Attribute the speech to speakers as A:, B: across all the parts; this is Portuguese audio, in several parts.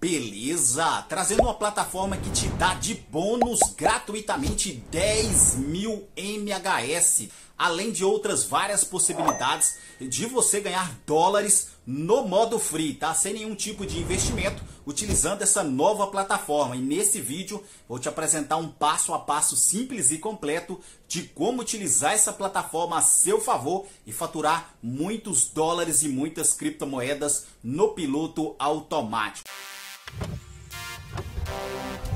A: Beleza, trazendo uma plataforma que te dá de bônus gratuitamente 10 mil MHS, além de outras várias possibilidades de você ganhar dólares no modo free, tá? Sem nenhum tipo de investimento, utilizando essa nova plataforma. E nesse vídeo vou te apresentar um passo a passo simples e completo de como utilizar essa plataforma a seu favor e faturar muitos dólares e muitas criptomoedas no piloto automático. Thank you.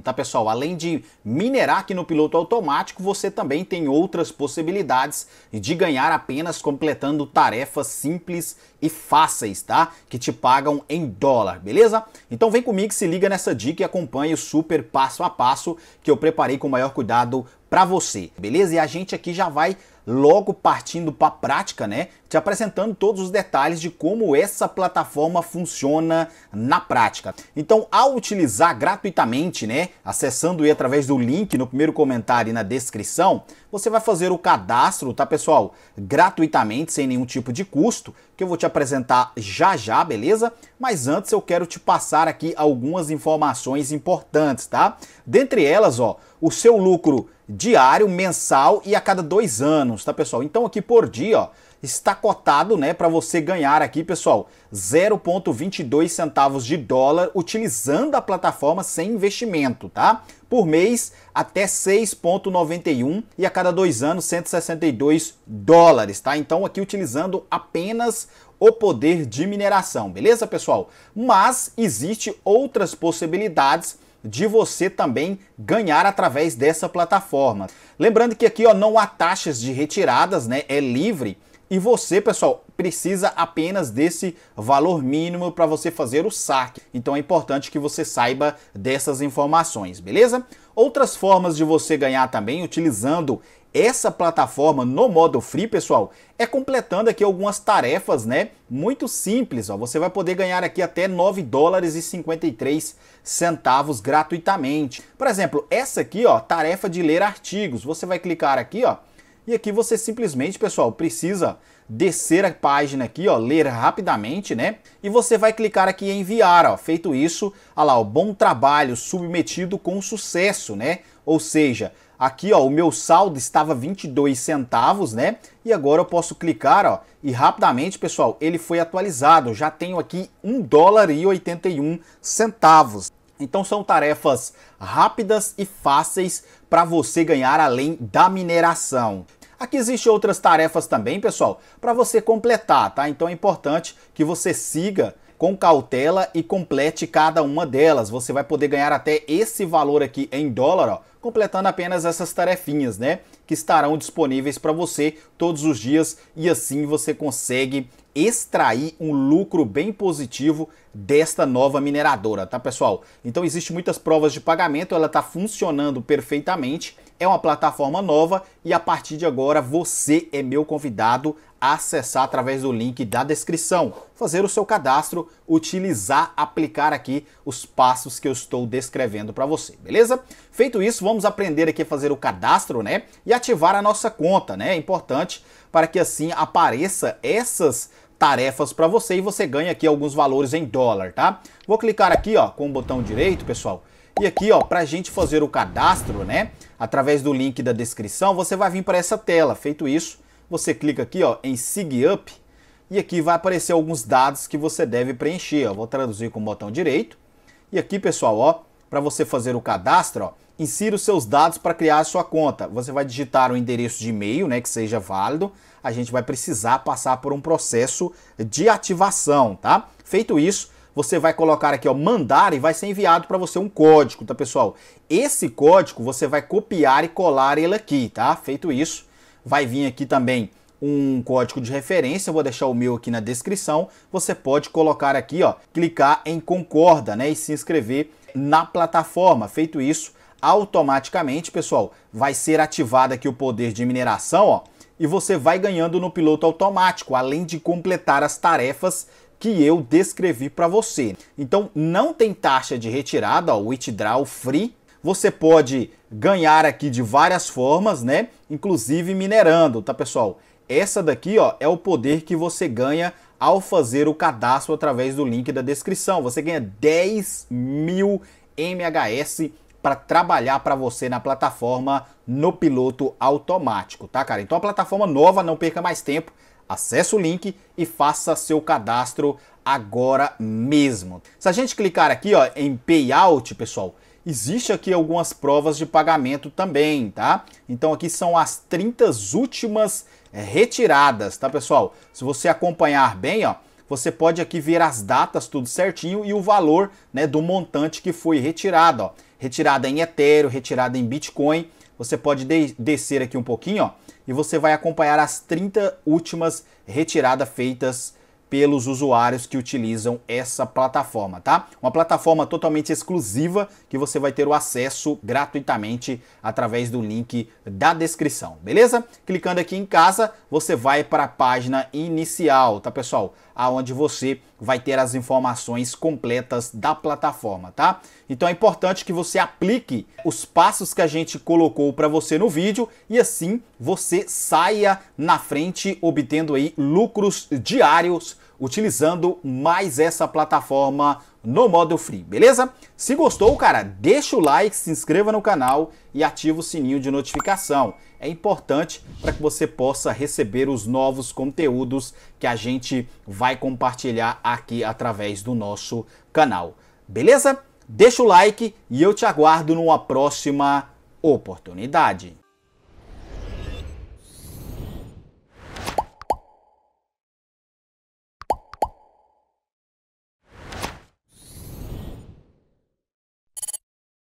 A: tá pessoal? Além de minerar aqui no piloto automático, você também tem outras possibilidades de ganhar apenas completando tarefas simples e fáceis, tá? Que te pagam em dólar, beleza? Então vem comigo, se liga nessa dica e acompanhe o super passo a passo que eu preparei com o maior cuidado para você, beleza? E a gente aqui já vai logo partindo para a prática, né? Te apresentando todos os detalhes de como essa plataforma funciona na prática. Então, ao utilizar gratuitamente, né, acessando e através do link no primeiro comentário e na descrição, você vai fazer o cadastro, tá, pessoal? Gratuitamente, sem nenhum tipo de custo, que eu vou te apresentar já já, beleza? Mas antes eu quero te passar aqui algumas informações importantes, tá? Dentre elas, ó, o seu lucro diário, mensal e a cada dois anos anos, tá, pessoal? Então aqui por dia, ó, está cotado, né, para você ganhar aqui, pessoal, 0.22 centavos de dólar utilizando a plataforma sem investimento, tá? Por mês até 6.91 e a cada dois anos 162 dólares, tá? Então aqui utilizando apenas o poder de mineração, beleza, pessoal? Mas existe outras possibilidades de você também ganhar através dessa plataforma. Lembrando que aqui ó, não há taxas de retiradas, né? É livre. E você, pessoal, precisa apenas desse valor mínimo para você fazer o saque. Então é importante que você saiba dessas informações, beleza? Outras formas de você ganhar também utilizando essa plataforma no modo free, pessoal, é completando aqui algumas tarefas, né? Muito simples, ó. Você vai poder ganhar aqui até 9 dólares e 53 centavos gratuitamente. Por exemplo, essa aqui, ó, tarefa de ler artigos. Você vai clicar aqui, ó, e aqui você simplesmente, pessoal, precisa descer a página aqui, ó, ler rapidamente, né? E você vai clicar aqui em enviar, ó. Feito isso, ó lá, o bom trabalho, submetido com sucesso, né? Ou seja, aqui, ó, o meu saldo estava 22 centavos, né? E agora eu posso clicar, ó, e rapidamente, pessoal, ele foi atualizado. Eu já tenho aqui 1 dólar e 81 centavos. Então são tarefas rápidas e fáceis para você ganhar além da mineração. Aqui existem outras tarefas também, pessoal, para você completar, tá? Então é importante que você siga com cautela e complete cada uma delas. Você vai poder ganhar até esse valor aqui em dólar, ó, completando apenas essas tarefinhas, né? Que estarão disponíveis para você todos os dias e assim você consegue extrair um lucro bem positivo desta nova mineradora, tá pessoal? Então existe muitas provas de pagamento, ela está funcionando perfeitamente é uma plataforma nova e a partir de agora você é meu convidado a acessar através do link da descrição, fazer o seu cadastro, utilizar, aplicar aqui os passos que eu estou descrevendo para você, beleza? Feito isso, vamos aprender aqui a fazer o cadastro, né? E ativar a nossa conta, né? É importante para que assim apareça essas tarefas para você e você ganhe aqui alguns valores em dólar, tá? Vou clicar aqui, ó, com o botão direito, pessoal, e aqui, ó, para gente fazer o cadastro, né, através do link da descrição, você vai vir para essa tela. Feito isso, você clica aqui, ó, em Sig Up e aqui vai aparecer alguns dados que você deve preencher, Eu Vou traduzir com o botão direito. E aqui, pessoal, ó, para você fazer o cadastro, ó, insira os seus dados para criar a sua conta. Você vai digitar o um endereço de e-mail, né, que seja válido. A gente vai precisar passar por um processo de ativação, tá? Feito isso, você vai colocar aqui, ó, mandar e vai ser enviado para você um código, tá, pessoal? Esse código você vai copiar e colar ele aqui, tá? Feito isso, vai vir aqui também um código de referência, eu vou deixar o meu aqui na descrição. Você pode colocar aqui, ó, clicar em concorda, né, e se inscrever na plataforma. Feito isso, automaticamente, pessoal, vai ser ativado aqui o poder de mineração, ó, e você vai ganhando no piloto automático, além de completar as tarefas que eu descrevi para você. Então não tem taxa de retirada, o withdraw free. Você pode ganhar aqui de várias formas, né? Inclusive minerando, tá pessoal? Essa daqui, ó, é o poder que você ganha ao fazer o cadastro através do link da descrição. Você ganha 10 mil MHS para trabalhar para você na plataforma no piloto automático, tá, cara? Então a plataforma nova, não perca mais tempo. Acesse o link e faça seu cadastro agora mesmo. Se a gente clicar aqui ó, em Payout, pessoal, existe aqui algumas provas de pagamento também, tá? Então aqui são as 30 últimas retiradas, tá, pessoal? Se você acompanhar bem, ó, você pode aqui ver as datas tudo certinho e o valor, né, do montante que foi retirado, ó. Retirada em Ethereum, retirada em Bitcoin. Você pode de descer aqui um pouquinho, ó e você vai acompanhar as 30 últimas retiradas feitas pelos usuários que utilizam essa plataforma, tá? Uma plataforma totalmente exclusiva que você vai ter o acesso gratuitamente através do link da descrição, beleza? Clicando aqui em casa, você vai para a página inicial, tá, pessoal? Aonde você vai ter as informações completas da plataforma, tá? Então é importante que você aplique os passos que a gente colocou para você no vídeo e assim você saia na frente obtendo aí lucros diários utilizando mais essa plataforma no modo free, beleza? Se gostou, cara, deixa o like, se inscreva no canal e ativa o sininho de notificação. É importante para que você possa receber os novos conteúdos que a gente vai compartilhar aqui através do nosso canal, beleza? Deixa o like e eu te aguardo numa próxima oportunidade.